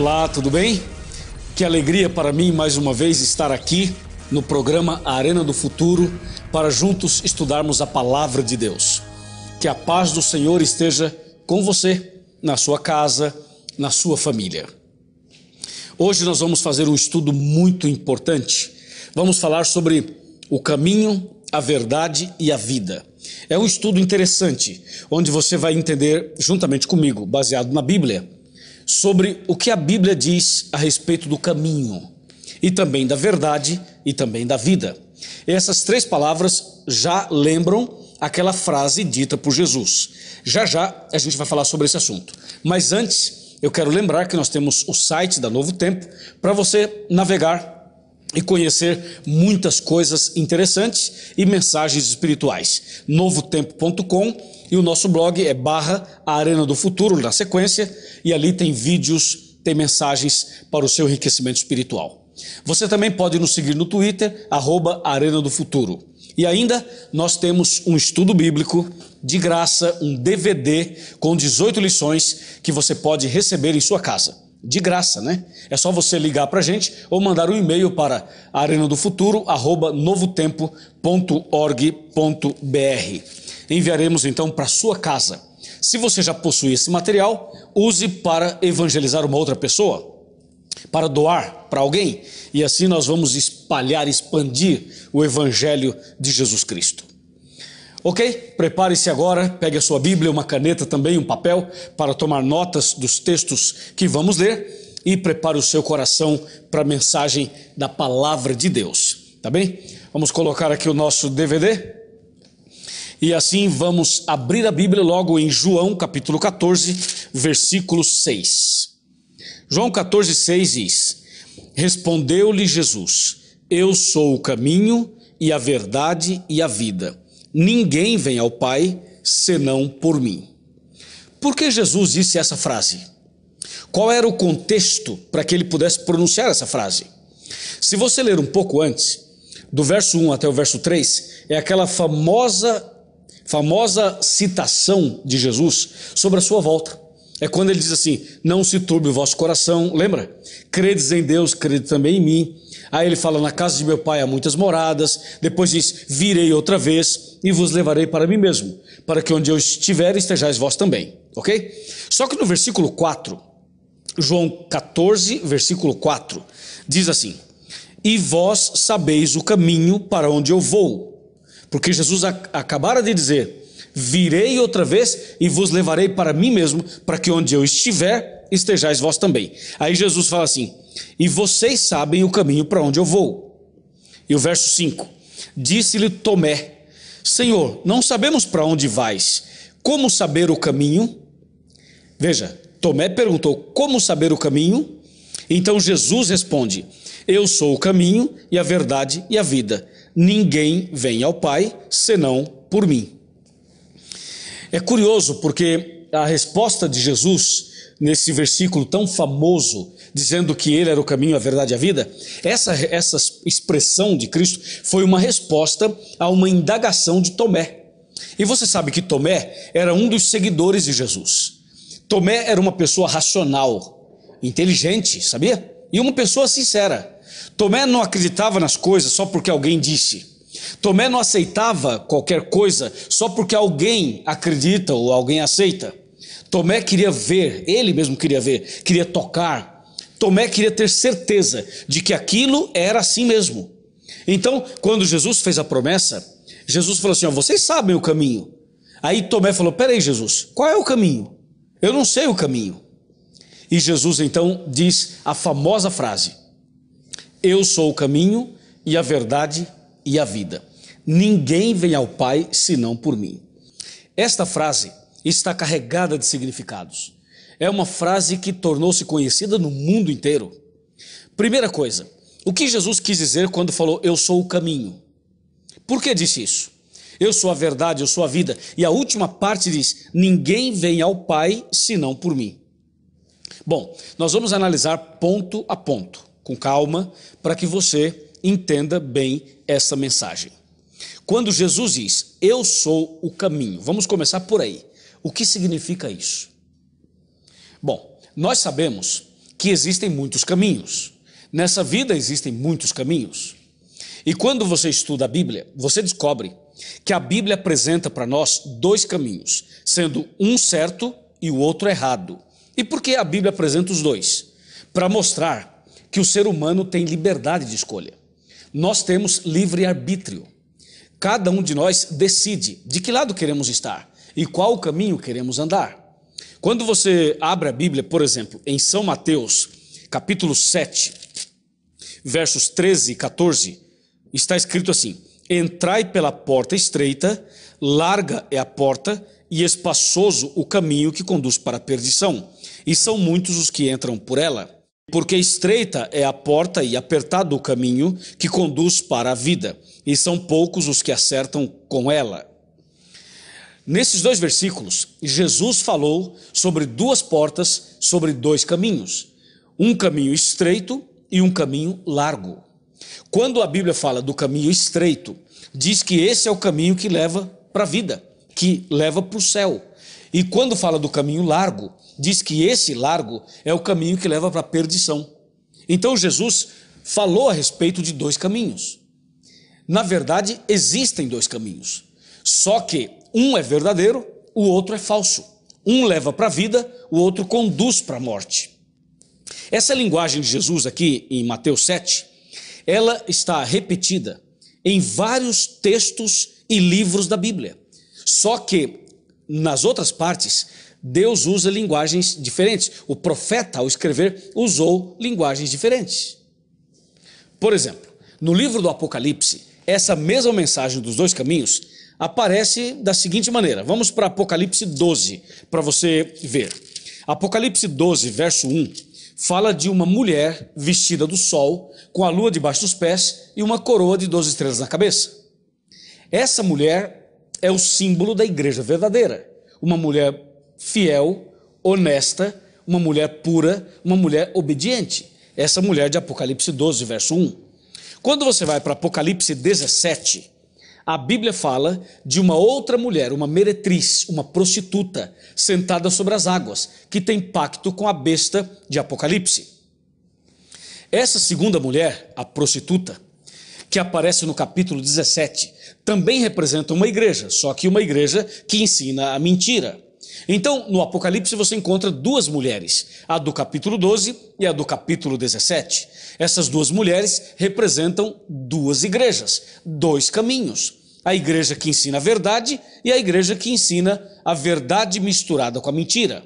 Olá, tudo bem? Que alegria para mim mais uma vez estar aqui no programa Arena do Futuro para juntos estudarmos a palavra de Deus. Que a paz do Senhor esteja com você, na sua casa, na sua família. Hoje nós vamos fazer um estudo muito importante. Vamos falar sobre o caminho, a verdade e a vida. É um estudo interessante, onde você vai entender, juntamente comigo, baseado na Bíblia, sobre o que a Bíblia diz a respeito do caminho e também da verdade e também da vida. essas três palavras já lembram aquela frase dita por Jesus. Já já a gente vai falar sobre esse assunto. Mas antes, eu quero lembrar que nós temos o site da Novo Tempo para você navegar e conhecer muitas coisas interessantes e mensagens espirituais. Novotempo.com e o nosso blog é barra a Arena do Futuro na sequência e ali tem vídeos, tem mensagens para o seu enriquecimento espiritual. Você também pode nos seguir no Twitter, arroba Arena do Futuro. E ainda nós temos um estudo bíblico de graça, um DVD com 18 lições que você pode receber em sua casa de graça, né? É só você ligar para a gente ou mandar um e-mail para arenadofuturo@novotempo.org.br. Enviaremos então para sua casa. Se você já possui esse material, use para evangelizar uma outra pessoa, para doar para alguém, e assim nós vamos espalhar, expandir o evangelho de Jesus Cristo. Ok? Prepare-se agora, pegue a sua Bíblia, uma caneta também, um papel, para tomar notas dos textos que vamos ler e prepare o seu coração para a mensagem da palavra de Deus. Tá bem? Vamos colocar aqui o nosso DVD. E assim vamos abrir a Bíblia logo em João capítulo 14, versículo 6. João 14, 6 diz: Respondeu-lhe Jesus: Eu sou o caminho e a verdade e a vida. Ninguém vem ao Pai senão por mim. Por que Jesus disse essa frase? Qual era o contexto para que ele pudesse pronunciar essa frase? Se você ler um pouco antes, do verso 1 até o verso 3, é aquela famosa famosa citação de Jesus sobre a sua volta. É quando ele diz assim: Não se turbe o vosso coração, lembra? Credes em Deus, crede também em mim. Aí ele fala: Na casa de meu pai há muitas moradas. Depois diz: Virei outra vez e vos levarei para mim mesmo, para que onde eu estiver estejais vós também. Ok? Só que no versículo 4, João 14, versículo 4, diz assim: E vós sabeis o caminho para onde eu vou. Porque Jesus ac acabara de dizer: Virei outra vez e vos levarei para mim mesmo, para que onde eu estiver estejais vós também. Aí Jesus fala assim: E vocês sabem o caminho para onde eu vou. E o verso 5: Disse-lhe Tomé: Senhor, não sabemos para onde vais. Como saber o caminho? Veja, Tomé perguntou: Como saber o caminho? Então Jesus responde: Eu sou o caminho e a verdade e a vida. Ninguém vem ao Pai senão por mim. É curioso porque a resposta de Jesus nesse versículo tão famoso, dizendo que ele era o caminho, a verdade e a vida, essa, essa expressão de Cristo foi uma resposta a uma indagação de Tomé. E você sabe que Tomé era um dos seguidores de Jesus. Tomé era uma pessoa racional, inteligente, sabia? E uma pessoa sincera. Tomé não acreditava nas coisas só porque alguém disse. Tomé não aceitava qualquer coisa só porque alguém acredita ou alguém aceita. Tomé queria ver, ele mesmo queria ver, queria tocar. Tomé queria ter certeza de que aquilo era assim mesmo. Então, quando Jesus fez a promessa, Jesus falou assim: ó, vocês sabem o caminho. Aí Tomé falou: peraí, Jesus, qual é o caminho? Eu não sei o caminho. E Jesus então diz a famosa frase: Eu sou o caminho e a verdade e a vida. Ninguém vem ao Pai senão por mim. Esta frase está carregada de significados. É uma frase que tornou-se conhecida no mundo inteiro. Primeira coisa, o que Jesus quis dizer quando falou eu sou o caminho? Por que disse isso? Eu sou a verdade, eu sou a vida. E a última parte diz: ninguém vem ao Pai senão por mim. Bom, nós vamos analisar ponto a ponto, com calma, para que você entenda bem essa mensagem. Quando Jesus diz: Eu sou o caminho, vamos começar por aí. O que significa isso? Bom, nós sabemos que existem muitos caminhos. Nessa vida existem muitos caminhos. E quando você estuda a Bíblia, você descobre que a Bíblia apresenta para nós dois caminhos, sendo um certo e o outro errado. E por que a Bíblia apresenta os dois? Para mostrar que o ser humano tem liberdade de escolha. Nós temos livre arbítrio. Cada um de nós decide de que lado queremos estar e qual caminho queremos andar. Quando você abre a Bíblia, por exemplo, em São Mateus, capítulo 7, versos 13 e 14, está escrito assim: Entrai pela porta estreita, larga é a porta e espaçoso o caminho que conduz para a perdição, e são muitos os que entram por ela. Porque estreita é a porta e apertado o caminho que conduz para a vida, e são poucos os que acertam com ela. Nesses dois versículos, Jesus falou sobre duas portas, sobre dois caminhos: um caminho estreito e um caminho largo. Quando a Bíblia fala do caminho estreito, diz que esse é o caminho que leva para a vida, que leva para o céu. E quando fala do caminho largo, diz que esse largo é o caminho que leva para a perdição. Então Jesus falou a respeito de dois caminhos. Na verdade, existem dois caminhos. Só que um é verdadeiro, o outro é falso. Um leva para a vida, o outro conduz para a morte. Essa linguagem de Jesus aqui em Mateus 7, ela está repetida em vários textos e livros da Bíblia. Só que nas outras partes, Deus usa linguagens diferentes. O profeta, ao escrever, usou linguagens diferentes. Por exemplo, no livro do Apocalipse, essa mesma mensagem dos dois caminhos aparece da seguinte maneira. Vamos para Apocalipse 12 para você ver. Apocalipse 12, verso 1, fala de uma mulher vestida do sol, com a lua debaixo dos pés e uma coroa de 12 estrelas na cabeça. Essa mulher é o símbolo da igreja verdadeira. Uma mulher fiel, honesta, uma mulher pura, uma mulher obediente. Essa mulher de Apocalipse 12, verso 1. Quando você vai para Apocalipse 17, a Bíblia fala de uma outra mulher, uma meretriz, uma prostituta, sentada sobre as águas, que tem pacto com a besta de Apocalipse. Essa segunda mulher, a prostituta, que aparece no capítulo 17, também representa uma igreja, só que uma igreja que ensina a mentira. Então, no Apocalipse você encontra duas mulheres, a do capítulo 12 e a do capítulo 17. Essas duas mulheres representam duas igrejas, dois caminhos. A igreja que ensina a verdade e a igreja que ensina a verdade misturada com a mentira.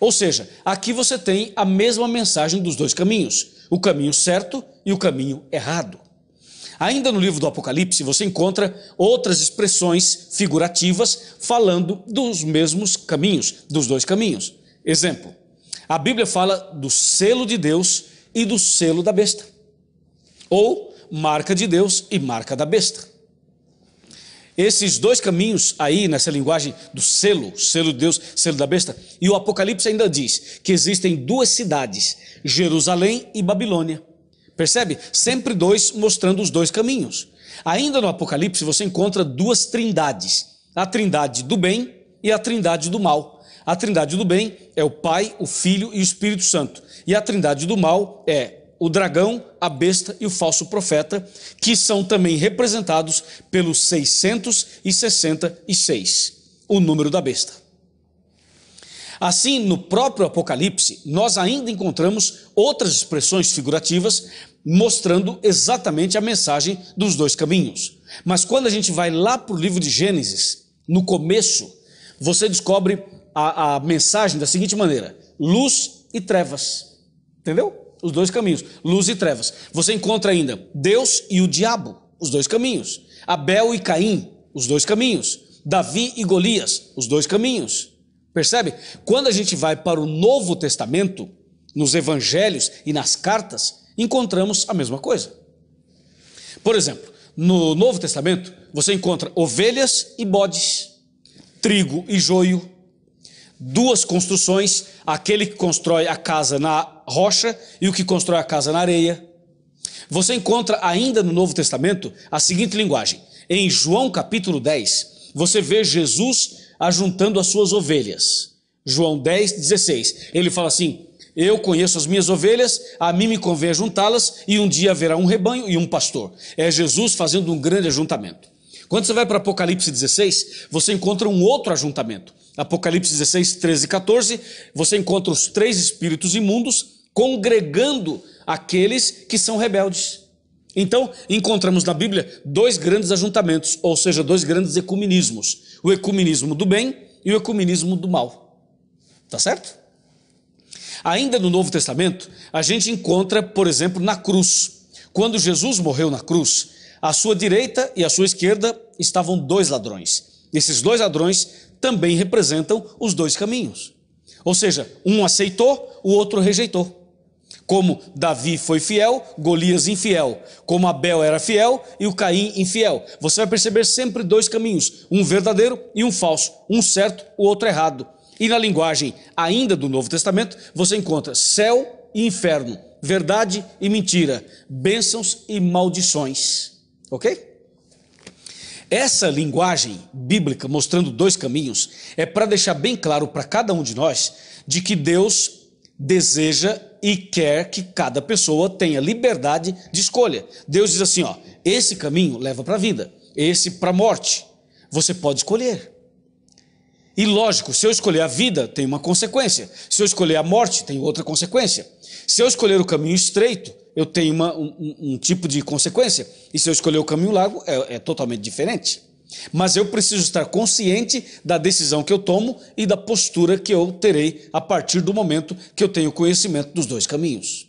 Ou seja, aqui você tem a mesma mensagem dos dois caminhos: o caminho certo e o caminho errado. Ainda no livro do Apocalipse, você encontra outras expressões figurativas falando dos mesmos caminhos, dos dois caminhos. Exemplo, a Bíblia fala do selo de Deus e do selo da besta, ou marca de Deus e marca da besta. Esses dois caminhos aí, nessa linguagem do selo, selo de Deus, selo da besta, e o Apocalipse ainda diz que existem duas cidades, Jerusalém e Babilônia. Percebe? Sempre dois mostrando os dois caminhos. Ainda no Apocalipse você encontra duas trindades: a trindade do bem e a trindade do mal. A trindade do bem é o Pai, o Filho e o Espírito Santo. E a trindade do mal é o dragão, a besta e o falso profeta, que são também representados pelos 666, o número da besta. Assim, no próprio Apocalipse, nós ainda encontramos outras expressões figurativas mostrando exatamente a mensagem dos dois caminhos. Mas quando a gente vai lá para o livro de Gênesis, no começo, você descobre a, a mensagem da seguinte maneira: luz e trevas. Entendeu? Os dois caminhos, luz e trevas. Você encontra ainda Deus e o diabo, os dois caminhos. Abel e Caim, os dois caminhos. Davi e Golias, os dois caminhos. Percebe? Quando a gente vai para o Novo Testamento, nos evangelhos e nas cartas, encontramos a mesma coisa. Por exemplo, no Novo Testamento, você encontra ovelhas e bodes, trigo e joio, duas construções, aquele que constrói a casa na rocha e o que constrói a casa na areia. Você encontra ainda no Novo Testamento a seguinte linguagem. Em João capítulo 10, você vê Jesus ajuntando as suas ovelhas. João 10, 16. Ele fala assim: Eu conheço as minhas ovelhas, a mim me convém juntá-las, e um dia haverá um rebanho e um pastor. É Jesus fazendo um grande ajuntamento. Quando você vai para Apocalipse 16, você encontra um outro ajuntamento. Apocalipse 16, 13 e 14, você encontra os três espíritos imundos congregando aqueles que são rebeldes. Então, encontramos na Bíblia dois grandes ajuntamentos, ou seja, dois grandes ecumenismos o ecumenismo do bem e o ecumenismo do mal. Tá certo? Ainda no Novo Testamento, a gente encontra, por exemplo, na cruz. Quando Jesus morreu na cruz, à sua direita e à sua esquerda estavam dois ladrões. Esses dois ladrões também representam os dois caminhos. Ou seja, um aceitou, o outro rejeitou. Como Davi foi fiel, Golias infiel. Como Abel era fiel e o Caim infiel. Você vai perceber sempre dois caminhos: um verdadeiro e um falso. Um certo, o outro errado. E na linguagem ainda do Novo Testamento, você encontra céu e inferno, verdade e mentira, bênçãos e maldições. Ok? Essa linguagem bíblica mostrando dois caminhos é para deixar bem claro para cada um de nós de que Deus deseja e quer que cada pessoa tenha liberdade de escolha. Deus diz assim: ó, esse caminho leva para a vida, esse para a morte. Você pode escolher. E lógico, se eu escolher a vida, tem uma consequência. Se eu escolher a morte, tem outra consequência. Se eu escolher o caminho estreito, eu tenho uma, um, um, tipo de consequência. E se eu escolher o caminho largo, é, é totalmente diferente. Mas eu preciso estar consciente da decisão que eu tomo e da postura que eu terei a partir do momento que eu tenho conhecimento dos dois caminhos.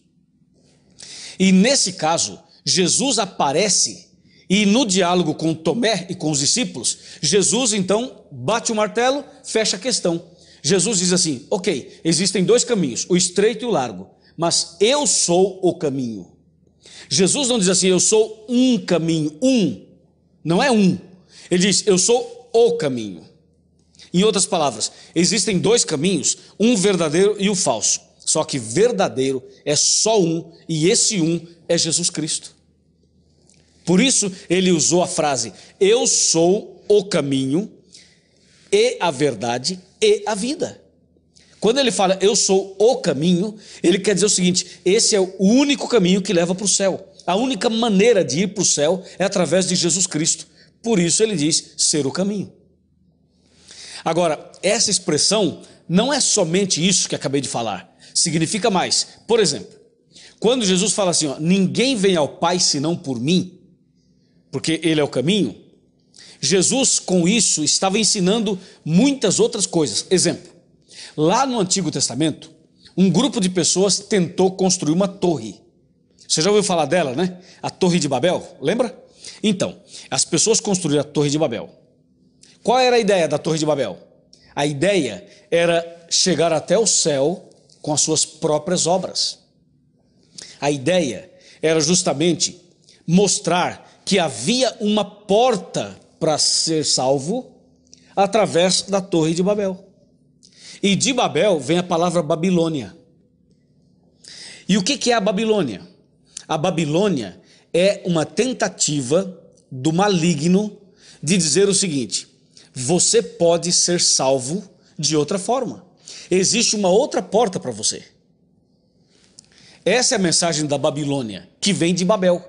E nesse caso, Jesus aparece e no diálogo com Tomé e com os discípulos, Jesus então bate o martelo, fecha a questão. Jesus diz assim: Ok, existem dois caminhos, o estreito e o largo, mas eu sou o caminho. Jesus não diz assim, eu sou um caminho, um. Não é um, ele diz: Eu sou o caminho. Em outras palavras, existem dois caminhos, um verdadeiro e o falso. Só que verdadeiro é só um, e esse um é Jesus Cristo. Por isso ele usou a frase: Eu sou o caminho e a verdade e a vida. Quando ele fala eu sou o caminho, ele quer dizer o seguinte: esse é o único caminho que leva para o céu. A única maneira de ir para o céu é através de Jesus Cristo. Por isso ele diz ser o caminho. Agora, essa expressão não é somente isso que acabei de falar. Significa mais. Por exemplo, quando Jesus fala assim, ó, ninguém vem ao Pai senão por mim, porque ele é o caminho, Jesus com isso estava ensinando muitas outras coisas. Exemplo, lá no Antigo Testamento, um grupo de pessoas tentou construir uma torre. Você já ouviu falar dela, né? A Torre de Babel, lembra? Então, as pessoas construíram a Torre de Babel. Qual era a ideia da Torre de Babel? A ideia era chegar até o céu com as suas próprias obras. A ideia era justamente mostrar que havia uma porta para ser salvo através da Torre de Babel. E de Babel vem a palavra Babilônia. E o que é a Babilônia? A Babilônia é uma tentativa do maligno de dizer o seguinte: você pode ser salvo de outra forma. Existe uma outra porta para você. Essa é a mensagem da Babilônia, que vem de Babel,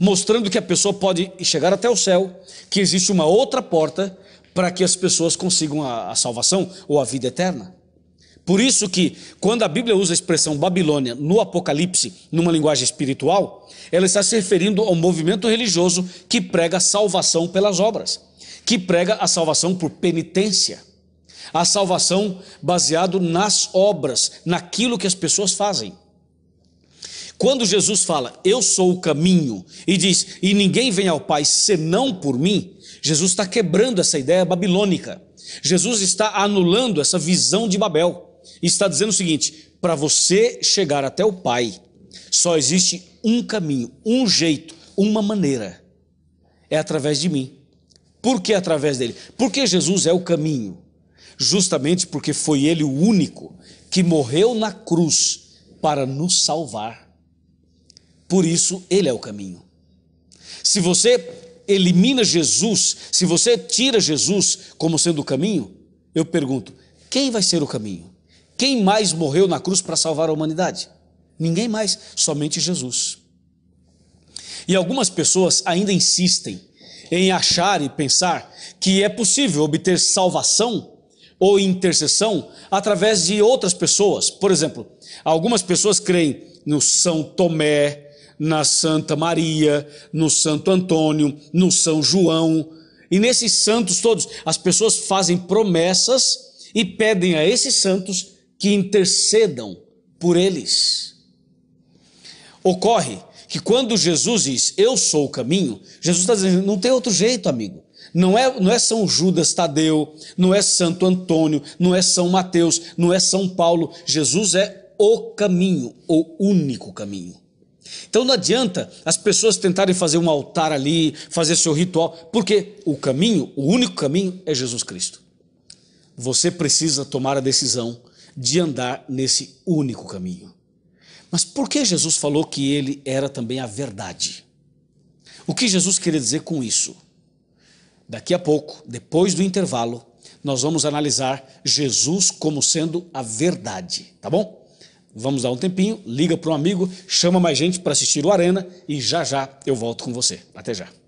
mostrando que a pessoa pode chegar até o céu, que existe uma outra porta para que as pessoas consigam a, a salvação ou a vida eterna. Por isso que, quando a Bíblia usa a expressão Babilônia no Apocalipse, numa linguagem espiritual, ela está se referindo ao movimento religioso que prega salvação pelas obras, que prega a salvação por penitência, a salvação baseado nas obras, naquilo que as pessoas fazem. Quando Jesus fala, eu sou o caminho, e diz, e ninguém vem ao Pai senão por mim, Jesus está quebrando essa ideia babilônica. Jesus está anulando essa visão de Babel está dizendo o seguinte: para você chegar até o Pai, só existe um caminho, um jeito, uma maneira. É através de mim. Por que através dele? Porque Jesus é o caminho. Justamente porque foi ele o único que morreu na cruz para nos salvar. Por isso, ele é o caminho. Se você elimina Jesus, se você tira Jesus como sendo o caminho, eu pergunto: quem vai ser o caminho? Quem mais morreu na cruz para salvar a humanidade? Ninguém mais, somente Jesus. E algumas pessoas ainda insistem em achar e pensar que é possível obter salvação ou intercessão através de outras pessoas. Por exemplo, algumas pessoas creem no São Tomé, na Santa Maria, no Santo Antônio, no São João. E nesses santos todos, as pessoas fazem promessas e pedem a esses santos que intercedam por eles. Ocorre que quando Jesus diz eu sou o caminho, Jesus está dizendo não tem outro jeito, amigo. Não é, não é São Judas Tadeu, não é Santo Antônio, não é São Mateus, não é São Paulo. Jesus é o caminho, o único caminho. Então não adianta as pessoas tentarem fazer um altar ali, fazer seu ritual, porque o caminho, o único caminho é Jesus Cristo. Você precisa tomar a decisão de andar nesse único caminho. Mas por que Jesus falou que ele era também a verdade? O que Jesus queria dizer com isso? Daqui a pouco, depois do intervalo, nós vamos analisar Jesus como sendo a verdade, tá bom? Vamos dar um tempinho, liga para um amigo, chama mais gente para assistir o Arena e já já eu volto com você. Até já.